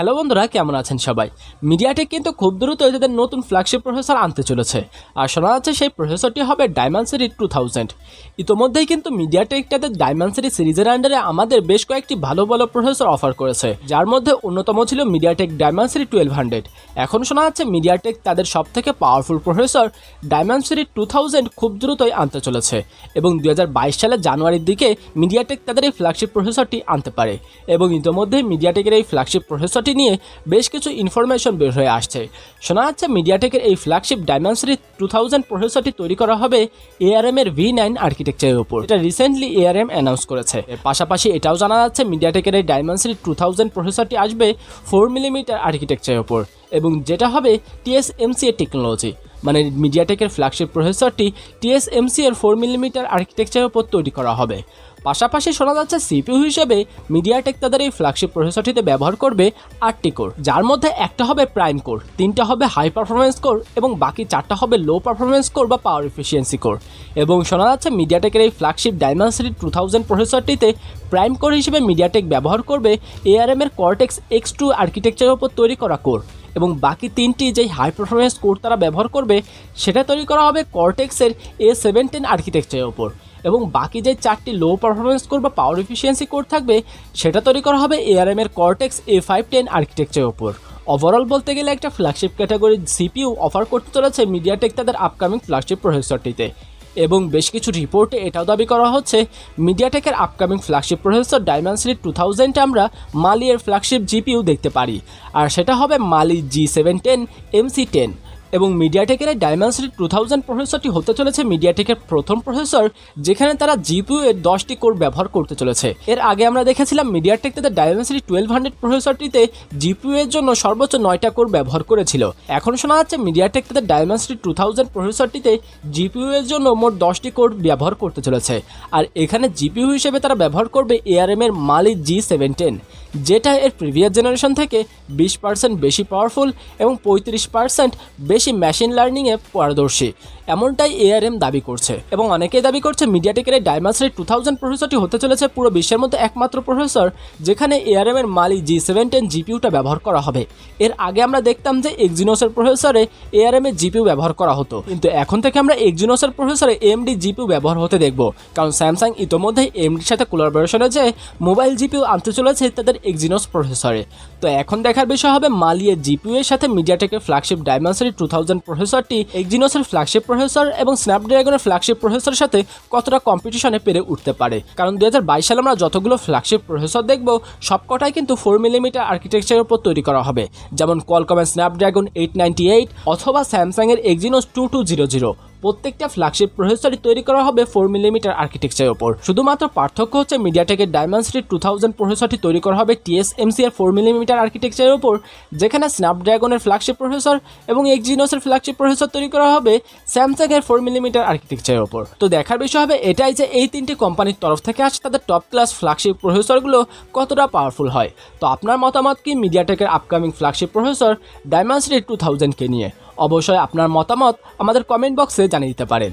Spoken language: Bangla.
হ্যালো বন্ধুরা কেমন আছেন সবাই মিডিয়াটেক কিন্তু খুব দ্রুত তাদের নতুন ফ্ল্যাগশিপ প্রসেসর আনতে চলেছে আর শোনা যাচ্ছে সেই প্রসেসরটি হবে ডায়মন্ড টু থাউজেন্ড ইতোমধ্যেই কিন্তু মিডিয়াটেক তাদের ডায়মন্ড সিরিজ সিরিজের আন্ডারে আমাদের বেশ কয়েকটি ভালো ভালো প্রসেসর অফার করেছে যার মধ্যে অন্যতম ছিল মিডিয়াটেক ডায়মন্ড টুয়েলভ হান্ড্রেড এখন শোনা যাচ্ছে মিডিয়াটেক তাদের সব থেকে powerful processor Dimensity two thousand খুব দ্রুতই আনতে চলেছে এবং দু হাজার বাইশ সালের জানুয়ারির দিকে মিডিয়াটেক তাদের এই ফ্ল্যাগশিপ প্রসেসরটি আনতে পারে এবং ইতোমধ্যে মিডিয়াটেকের এই ফ্ল্যাগশিপ প্রসেসরটি ফোনটি নিয়ে বেশ কিছু ইনফরমেশন বের হয়ে আসছে শোনা যাচ্ছে মিডিয়াটেকের এই ফ্ল্যাগশিপ ডায়মন্ডসরি টু থাউজেন্ড প্রসেসরটি তৈরি করা হবে এআরএম এর ভি নাইন আর্কিটেকচারের উপর এটা রিসেন্টলি এআরএম অ্যানাউন্স করেছে পাশাপাশি এটাও জানা যাচ্ছে মিডিয়াটেকের এই ডায়মন্ডসরি টু থাউজেন্ড প্রসেসরটি আসবে ফোর মিলিমিটার আর্কিটেকচারের উপর এবং যেটা হবে টিএসএমসি এর টেকনোলজি মানে মিডিয়াটেকের ফ্ল্যাগশিপ প্রসেসরটি টিএসএমসি এর ফোর মিলিমিটার আর্কিটেকচারের উপর তৈরি করা হবে পাশাপাশি শোনা যাচ্ছে সিপিউ হিসেবে মিডিয়াটেক তাদের এই ফ্ল্যাগশিপ প্রসেসরটিতে ব্যবহার করবে আটটি কোর যার মধ্যে একটা হবে প্রাইম কোর তিনটা হবে হাই পারফরমেন্স কোর এবং বাকি চারটা হবে লো পারফরমেন্স কোর বা পাওয়ার এফিসিয়েন্সি কোর এবং শোনা যাচ্ছে মিডিয়াটেকের এই ফ্ল্যাগশিপ ডাইমেনসিটি টু থাউজেন্ড প্রসেসরটিতে প্রাইম কোর হিসেবে মিডিয়াটেক ব্যবহার করবে এআরএম এর কর্টেক্স এক্স টু আর্কিটেকচারের উপর তৈরি করা কোর এবং বাকি তিনটি যেই হাই পারফরমেন্স কোর তারা ব্যবহার করবে সেটা তৈরি করা হবে কর্টেক্সের এ সেভেন টেন আর্কিটেকচারের ওপর এবং বাকি যে চারটি লো পারফরমেন্স কোড বা পাওয়ার এফিসিয়েন্সি কোড থাকবে সেটা তৈরি করা হবে এআরএমের কর্টেক্স এ ফাইভ টেন আর্কিটেকচারের ওপর ওভারঅল বলতে গেলে একটা ফ্ল্যাগশিপ ক্যাটাগরির সিপিউ অফার করতে চলেছে মিডিয়াটেক তাদের আপকামিং ফ্ল্যাগশিপ প্রসেসরটিতে এবং বেশ কিছু রিপোর্টে এটাও দাবি করা হচ্ছে মিডিয়াটেকের upcoming flagship processor Dimensity two thousand আমরা মালিয়ের ফ্ল্যাগশিপ জিপিউ দেখতে পারি আর সেটা হবে Mali G seven ten MC ten এবং মিডিয়াটেকের এই টু থাউজেন্ড প্রসেসরটি হতে চলেছে মিডিয়াটেকের প্রথম প্রসেসর যেখানে তারা জিপিউ এর দশটি কোর ব্যবহার করতে চলেছে এর আগে আমরা দেখেছিলাম মিডিয়াটেক তাদের ডায়মন্ডসিটি টুয়েলভ হান্ড্রেড প্রসেসরটিতে জিপিউ এর জন্য সর্বোচ্চ নয়টা কোর ব্যবহার করেছিল এখন শোনা যাচ্ছে মিডিয়াটেক তাদের ডায়মন্ডসিটি টু থাউজেন্ড প্রসেসরটিতে জিপিউ এর জন্য মোট দশটি কোর ব্যবহার করতে চলেছে আর এখানে জিপিউ হিসেবে তারা ব্যবহার করবে এআরএম এর মালি জি সেভেন টেন যেটা এর প্রিভিয়াস জেনারেশন থেকে বিশ পার্সেন্ট বেশি পাওয়ারফুল এবং পঁয়ত্রিশ পার্সেন্ট বেশি বেশি মেশিন লার্নিংয়ে পারদর্শী এমনটাই এআরএম দাবি করছে এবং অনেকেই দাবি করছে মিডিয়াটেকের এই ডায়মাসের টু থাউজেন্ড প্রসেসরটি হতে চলেছে পুরো বিশ্বের মধ্যে একমাত্র প্রসেসর যেখানে এআরএম এর মালি জি সেভেন টেন জিপিউটা ব্যবহার করা হবে এর আগে আমরা দেখতাম যে এক্সিনোসের প্রসেসরে এআরএম এর জিপিউ ব্যবহার করা হতো কিন্তু এখন থেকে আমরা এক্সিনোসের প্রসেসরে এমডি জিপিউ ব্যবহার হতে দেখব কারণ স্যামসাং ইতোমধ্যেই এমডির সাথে কোলাবোরেশনে যে মোবাইল জিপিউ আনতে চলেছে তাদের এক্সিনোস প্রসেসরে তো এখন দেখার বিষয় হবে মালিয়ের জিপিউ এর সাথে মিডিয়াটেকের ফ্ল্যাগশিপ ডায়মন্ডসারি টু থাউজেন্ড প্রসেসরটি এক্সিনোসের ফ্ল্যাগশিপ প্রসেসর প্রসেসর এবং স্ন্যাপড্রাগনের ফ্ল্যাগশিপ প্রসেসরের সাথে কতটা কম্পিটিশনে পেরে উঠতে পারে কারণ দু সালে আমরা যতগুলো ফ্ল্যাগশিপ প্রসেসর দেখব সবকটাই কিন্তু ফোর মিলিমিটার আর্কিটেকচারের উপর তৈরি করা হবে যেমন কলকমের স্ন্যাপড্রাগন এইট নাইনটি এইট অথবা স্যামসাংয়ের Exynos two two zero zero প্রত্যেকটা ফ্ল্যাগশিপ প্রসেসরই তৈরি করা হবে ফোর মিলিমিটার আর্কিটেকচারের ওপর শুধুমাত্র পার্থক্য হচ্ছে মিডিয়াটেকের ডায়মন্ড স্ট্রিট টু থাউজেন্ড প্রসেসরটি তৈরি করা হবে টিএসএমসি এর ফোর মিলিমিটার আর্কিটেকচারের ওপর যেখানে স্ন্যাপড্রাগনের ফ্ল্যাগশিপ প্রসেসর এবং এক্সিনোসের ফ্ল্যাগশিপ প্রসেসর তৈরি করা হবে স্যামসাং এর ফোর মিলিমিটার আর্কিটেকচারের ওপর তো দেখার বিষয় হবে এটাই যে এই তিনটি কোম্পানির তরফ থেকে আসছে তাদের টপ ক্লাস ফ্ল্যাগশিপ প্রসেসরগুলো কতটা পাওয়ারফুল হয় তো আপনার মতামত কি মিডিয়াটেকের upcoming flagship processor Dimensity two থাউজেন্ডকে নিয়ে অবশ্যই আপনার মতামত আমাদের কমেন্ট বক্সে জানিয়ে দিতে পারেন